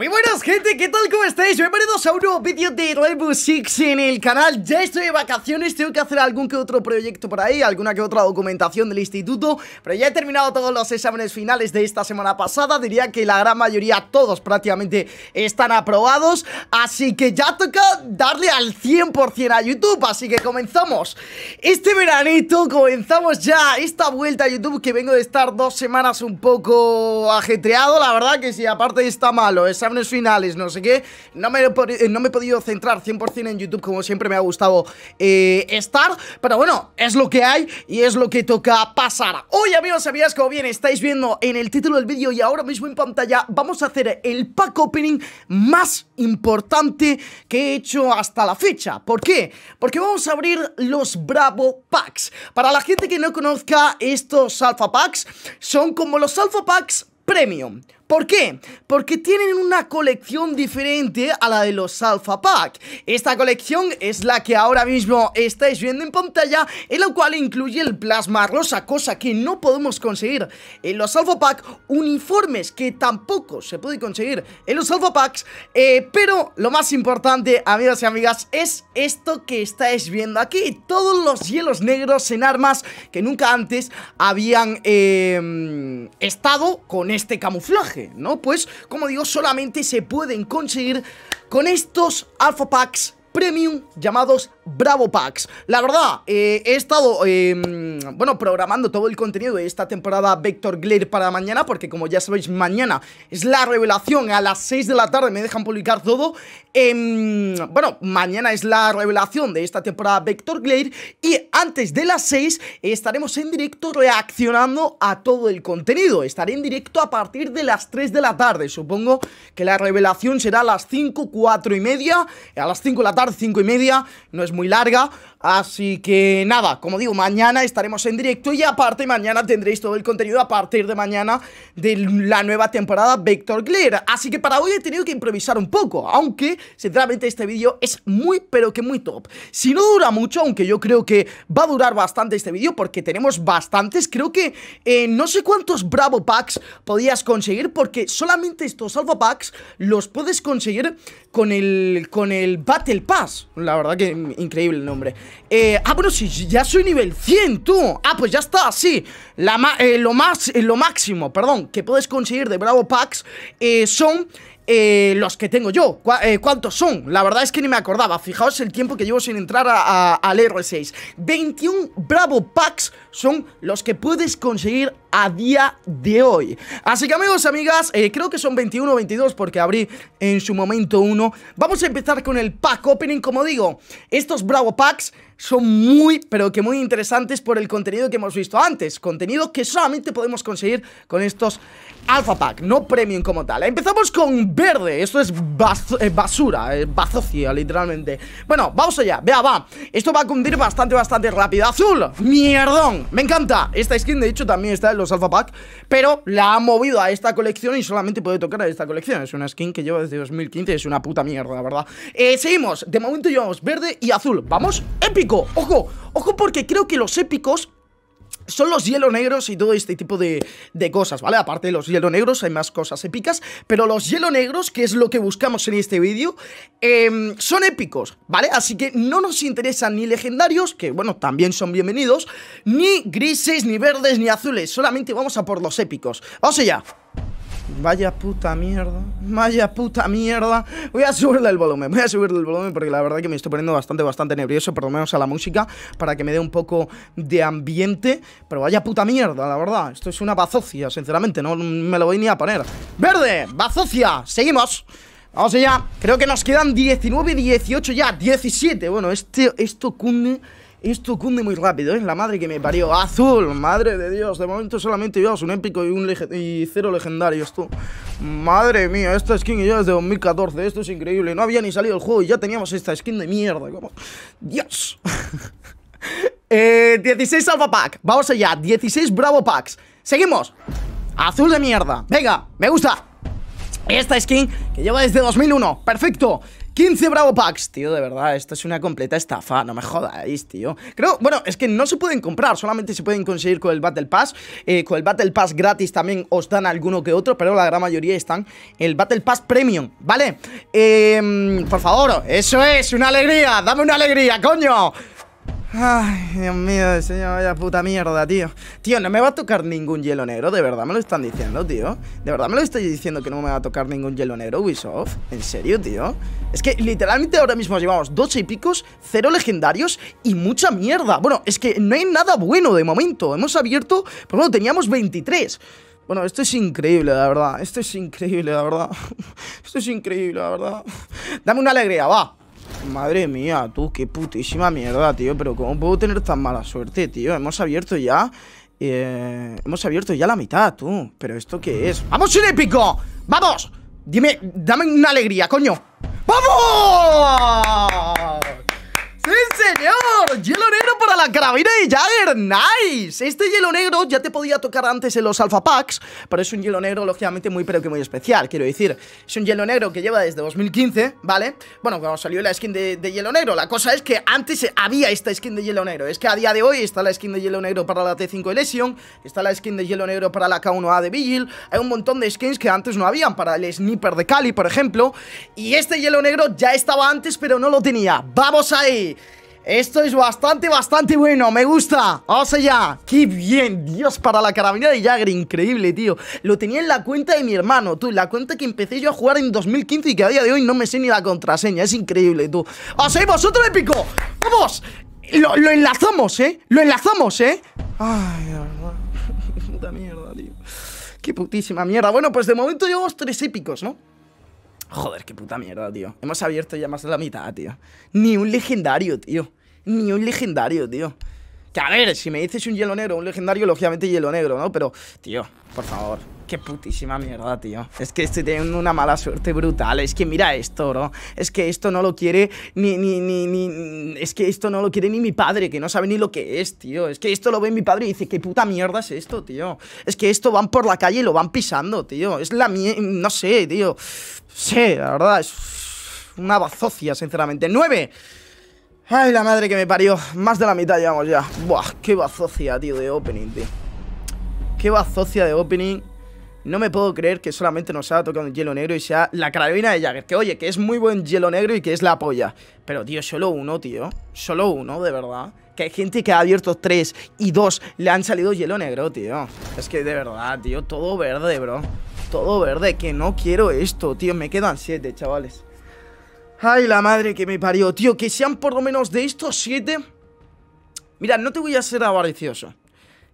Muy buenas gente, ¿qué tal? ¿Cómo estáis? Bienvenidos a un nuevo vídeo de Rainbow Six en el canal Ya estoy de vacaciones, tengo que hacer algún que otro proyecto por ahí Alguna que otra documentación del instituto Pero ya he terminado todos los exámenes finales de esta semana pasada Diría que la gran mayoría, todos prácticamente, están aprobados Así que ya toca darle al 100% a YouTube Así que comenzamos este veranito, comenzamos ya esta vuelta a YouTube Que vengo de estar dos semanas un poco ajetreado La verdad que sí, aparte está malo, es finales, no sé qué. No me, he, eh, no me he podido centrar 100% en YouTube como siempre me ha gustado eh, estar. Pero bueno, es lo que hay y es lo que toca pasar. Hoy, amigos, sabías como bien estáis viendo en el título del vídeo y ahora mismo en pantalla, vamos a hacer el pack opening más importante que he hecho hasta la fecha. ¿Por qué? Porque vamos a abrir los Bravo Packs. Para la gente que no conozca estos Alpha Packs, son como los Alpha Packs Premium. ¿Por qué? Porque tienen una colección diferente a la de los Alpha Pack. Esta colección es la que ahora mismo estáis viendo en pantalla, en la cual incluye el plasma rosa, cosa que no podemos conseguir en los Alpha Pack, uniformes que tampoco se puede conseguir en los Alpha Packs, eh, pero lo más importante, amigos y amigas, es esto que estáis viendo aquí, todos los hielos negros en armas que nunca antes habían eh, estado con este camuflaje. ¿no? Pues, como digo, solamente se pueden conseguir con estos Alpha Packs Premium llamados Bravo Packs. La verdad, eh, he estado, em, bueno, programando todo el contenido de esta temporada Vector Glare para mañana, porque como ya sabéis, mañana es la revelación, a las 6 de la tarde me dejan publicar todo. Em, bueno, mañana es la revelación de esta temporada Vector Glare y antes de las 6 estaremos en directo reaccionando a todo el contenido. Estaré en directo a partir de las 3 de la tarde, supongo que la revelación será a las 5, 4 y media, a las 5 de la tarde, 5 y media, no es muy larga, Así que nada, como digo, mañana estaremos en directo y aparte mañana tendréis todo el contenido a partir de mañana de la nueva temporada Vector Glare. Así que para hoy he tenido que improvisar un poco, aunque sinceramente este vídeo es muy pero que muy top. Si no dura mucho, aunque yo creo que va a durar bastante este vídeo porque tenemos bastantes, creo que eh, no sé cuántos Bravo Packs podías conseguir porque solamente estos Alpha Packs los puedes conseguir con el, con el Battle Pass. La verdad que increíble el nombre. Eh, ah, bueno, si ya soy nivel 100, tú. Ah, pues ya está, sí. Eh, lo, más, eh, lo máximo, perdón, que puedes conseguir de Bravo Packs eh, son eh, los que tengo yo eh, ¿Cuántos son? La verdad es que ni me acordaba Fijaos el tiempo que llevo sin entrar al R6 21 Bravo Packs son los que puedes conseguir a día de hoy Así que amigos, amigas, eh, creo que son 21 o 22 porque abrí en su momento uno Vamos a empezar con el pack opening, como digo Estos Bravo Packs son muy, pero que muy interesantes por el contenido que hemos visto antes. Contenido que solamente podemos conseguir con estos Alpha Pack, no premium como tal. Empezamos con verde, esto es eh, basura, es eh, bazocia, literalmente. Bueno, vamos allá, vea, va. Esto va a cundir bastante, bastante rápido. Azul, mierdón, me encanta. Esta skin, de hecho, también está en los Alpha Pack, pero la ha movido a esta colección y solamente puede tocar a esta colección. Es una skin que llevo desde 2015, es una puta mierda, la verdad. Eh, seguimos, de momento llevamos verde y azul. Vamos, epic Ojo, ojo porque creo que los épicos son los hielo negros y todo este tipo de, cosas, ¿vale? Aparte de los hielo negros hay más cosas épicas, pero los hielo negros, que es lo que buscamos en este vídeo, em, son épicos, ¿vale? Así que no nos interesan ni legendarios, que bueno, también son bienvenidos, ni grises, ni verdes, ni azules, solamente vamos a por los épicos. Vamos allá. Vaya puta mierda, vaya puta mierda Voy a subirle el volumen, voy a subirle el volumen Porque la verdad que me estoy poniendo bastante, bastante nervioso Por lo menos a la música, para que me dé un poco de ambiente Pero vaya puta mierda, la verdad Esto es una bazocia, sinceramente No me lo voy ni a poner ¡Verde! ¡Bazocia! ¡Seguimos! Vamos allá, creo que nos quedan 19, 18 ya 17, bueno, este, esto cunde esto cunde muy rápido, ¿eh? la madre que me parió. Azul, madre de Dios. De momento solamente llevamos un épico y, un cero legendarios, tú. Madre mía, esta skin ya es de 2014. Esto es increíble. No había ni salido el juego y ya teníamos esta skin de mierda. Dios. 16 eh, Alpha Pack. Vamos allá. 16 Bravo Packs. Seguimos. Azul de mierda. Venga, me gusta. Esta skin que lleva desde 2001. Perfecto. 15 Bravo Packs, tío, de verdad, esto es una completa estafa, no me jodáis, tío. Creo, bueno, es que no se pueden comprar, solamente se pueden conseguir con el Battle Pass. Eh, con el Battle Pass gratis también os dan alguno que otro, pero la gran mayoría están el Battle Pass Premium, ¿vale? Em, por favor, eso es, una alegría, dame una alegría, coño. Ay, Dios mío, señor, vaya puta mierda, tío Tío, no me va a tocar ningún hielo negro, de verdad me lo están diciendo, tío De verdad me lo estoy diciendo que no me va a tocar ningún hielo negro, Ubisoft ¿En serio, tío? Es que literalmente ahora mismo llevamos 12 y picos, cero legendarios y mucha mierda Bueno, es que no hay nada bueno de momento Hemos abierto, pero pues bueno, teníamos 23 bueno, esto es increíble, la verdad. Esto es increíble, la verdad. Esto es increíble, la verdad. Dame una alegría, va. Madre mía, tú, qué putísima mierda, tío. Pero ¿cómo puedo tener tan mala suerte, tío? Hemos abierto ya... Eh, hemos abierto ya la mitad, tú. Pero ¿esto qué es? ¡Vamos, un épico! ¡Vamos! Dime, dame una alegría, coño. ¡Vamos! ¡Sí, señor! ¡Yo lo para la carabina de Jagger! ¡Nice! Este hielo negro ya te podía tocar antes en los Alpha Packs, pero es un hielo negro, lógicamente, muy pero que muy especial. Quiero decir, es un hielo negro que lleva desde 2015, ¿vale? Bueno, cuando salió la skin de, hielo negro. La cosa es que antes había esta skin de hielo negro. Es que a día de hoy está la skin de hielo negro para la T5 Elysion está la skin de hielo negro para la K1A de Vigil. Hay un montón de skins que antes no habían, para el Sniper de Cali, por ejemplo. Y este hielo negro ya estaba antes, pero no lo tenía. ¡Vamos ahí! Esto es bastante, bastante bueno, me gusta Vamos allá, qué bien, Dios, para la carabina de Jagger, increíble, tío Lo tenía en la cuenta de mi hermano, tú La cuenta que empecé yo a jugar en 2015 y que a día de hoy no me sé ni la contraseña Es increíble, tú ¡Vamos ahí, vosotros épico! ¡Vamos! Lo, enlazamos, ¿eh? Lo enlazamos, ¿eh? Ay, ¡Qué puta mierda, tío Qué putísima mierda Bueno, pues de momento llevamos tres épicos, ¿no? Joder, qué puta mierda, tío. Hemos abierto ya más de la mitad, tío. Ni un legendario, tío. Ni un legendario, tío. Que a ver, si me dices un hielo negro, un legendario, lógicamente hielo negro, ¿no? Pero, tío, por favor. Qué putísima mierda, tío. Es que estoy teniendo una mala suerte brutal. Es que mira esto, ¿no? Es que esto no lo quiere ni, ni, ni, ni... Es que esto no lo quiere ni mi padre, que no sabe ni lo que es, tío. Es que esto lo ve mi padre y dice, qué puta mierda es esto, tío. Es que esto van por la calle y lo van pisando, tío. Es la mierda... No sé, tío. Sí, la verdad, es una bazocia, sinceramente. ¡Nueve! Ay, la madre que me parió. Más de la mitad llevamos ya. Buah, qué bazocia, tío, de opening, tío. Qué bazocia de opening. No me puedo creer que solamente nos haya tocado hielo negro y sea la carabina de Jagger. Que oye, que es muy buen hielo negro y que es la polla. Pero, tío, solo uno, tío. Solo uno, de verdad. Que hay gente que ha abierto tres y dos le han salido hielo negro, tío. Es que de verdad, tío, todo verde, bro. Todo verde, que no quiero esto, tío. Me quedan siete, chavales. Ay, la madre que me parió, tío. Que sean por lo menos de estos siete... Mira, no te voy a ser avaricioso.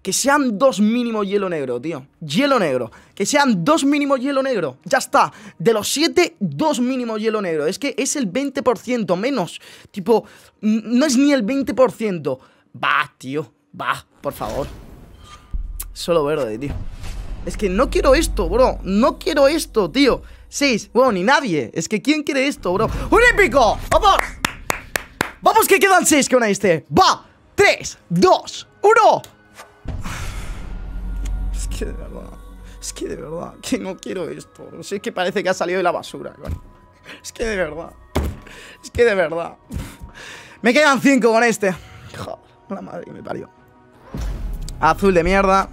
Que sean dos mínimos hielo negro, tío. Hielo negro. Que sean dos mínimos hielo negro. Ya está. De los siete, dos mínimos hielo negro. Es que es el 20% menos. Tipo, no es ni el 20%. Va, tío. Va, por favor. Solo verde, tío. Es que no quiero esto, bro. No quiero esto, tío. Seis. Bueno, ni nadie. Es que ¿quién quiere esto, bro? ¡Un épico! ¡Vamos! ¡Vamos que quedan seis que una este! ¡Va! Tres, dos, uno... Es que de verdad. Es que de verdad. Que no quiero esto. Si es que parece que ha salido de la basura. es que de verdad. Es que de verdad. Me quedan 5 con este. Joder, la madre que me parió. Azul de mierda.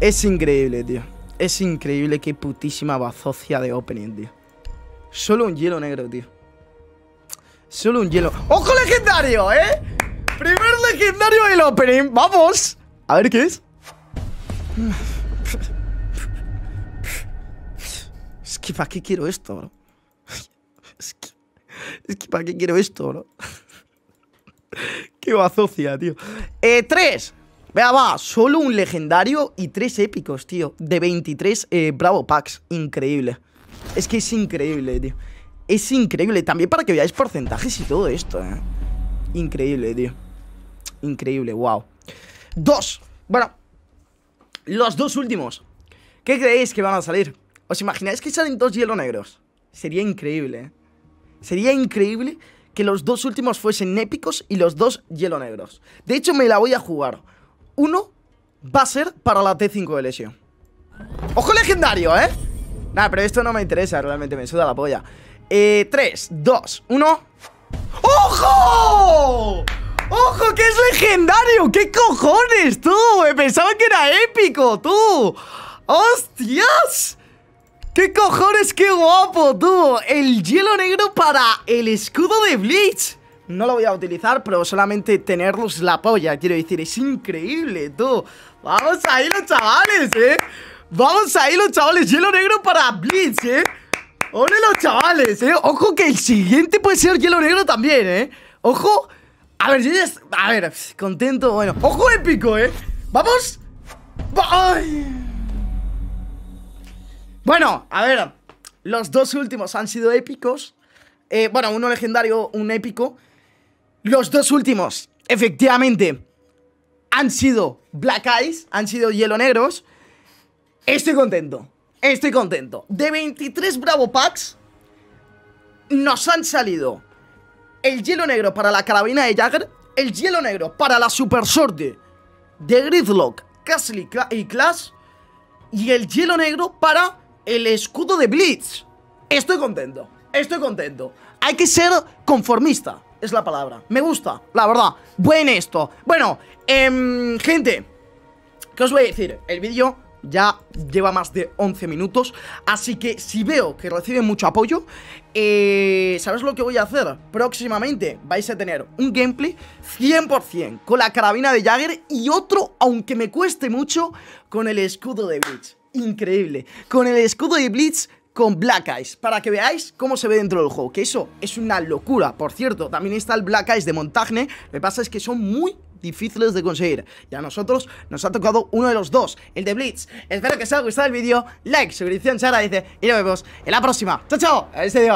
Es increíble, tío. Es increíble qué putísima bazocia de opening, tío. Solo un hielo negro, tío. Solo un hielo. ¡Ojo legendario, eh! Primer legendario del opening. Vamos. A ver qué es. Es que para qué quiero esto, bro. Es que, para qué quiero esto, bro. Qué bazocia, tío. Eh, tres. Vea, va, solo un legendario y tres épicos, tío. De 23 eh, Bravo Packs. Increíble. Es que es increíble, tío. Es increíble. También para que veáis porcentajes y todo esto, eh. Increíble, tío increíble, wow. Dos, bueno, los dos últimos. ¿Qué creéis que van a salir? ¿Os imagináis que salen dos hielo negros? Sería increíble, ¿eh? Sería increíble que los dos últimos fuesen épicos y los dos hielo negros. De hecho, me la voy a jugar. Uno va a ser para la T5 de lesión. ¡Ojo legendario, eh! Nada, pero esto no me interesa, realmente me suda la polla. Eh, 3, 2, 1... ¡Ojo! ¡Ojo, que es legendario! ¡Qué cojones, tú! Me pensaba que era épico, tú. ¡Hostias! ¡Qué cojones, qué guapo, tú! El hielo negro para el escudo de Bleach. No lo voy a utilizar, pero solamente tenerlos la polla, quiero decir. Es increíble, tú. Vamos ahí los chavales, ¿eh? Vamos ahí los chavales. Hielo negro para Blitz, ¿eh? ¡Ole los chavales, eh! Ojo que el siguiente puede ser hielo negro también, ¿eh? Ojo... A ver, A ver, contento, bueno ¡Ojo épico, eh! ¡Vamos! Bueno, a ver Los dos últimos han sido épicos eh, Bueno, uno legendario, un épico Los dos últimos Efectivamente Han sido Black Eyes Han sido Hielo Negros Estoy contento Estoy contento De 23 Bravo Packs Nos han salido el hielo negro para la carabina de Jagger, el hielo negro para la Super Sorte de Gridlock, Castle y Clash, y el hielo negro para el escudo de Blitz. Estoy contento, estoy contento. Hay que ser conformista, es la palabra. Me gusta, la verdad. Buen esto. Bueno, em, gente, ¿qué os voy a decir? El vídeo ya lleva más de 11 minutos, así que si veo que recibe mucho apoyo, eh, ¿sabes lo que voy a hacer? Próximamente vais a tener un gameplay 100% con la carabina de Jagger y otro, aunque me cueste mucho, con el escudo de Blitz. Increíble, con el escudo de Blitz con Black Eyes Para que veáis cómo se ve dentro del juego Que eso es una locura Por cierto, también está el Black Eyes de Montagne Lo que pasa es que son muy difíciles de conseguir. Y a nosotros nos ha tocado uno de los dos, el de Blitz. Espero que os haya gustado el vídeo. Like, suscripción, se dice. Y nos vemos en la próxima. ¡Chao, chao! chao Adiós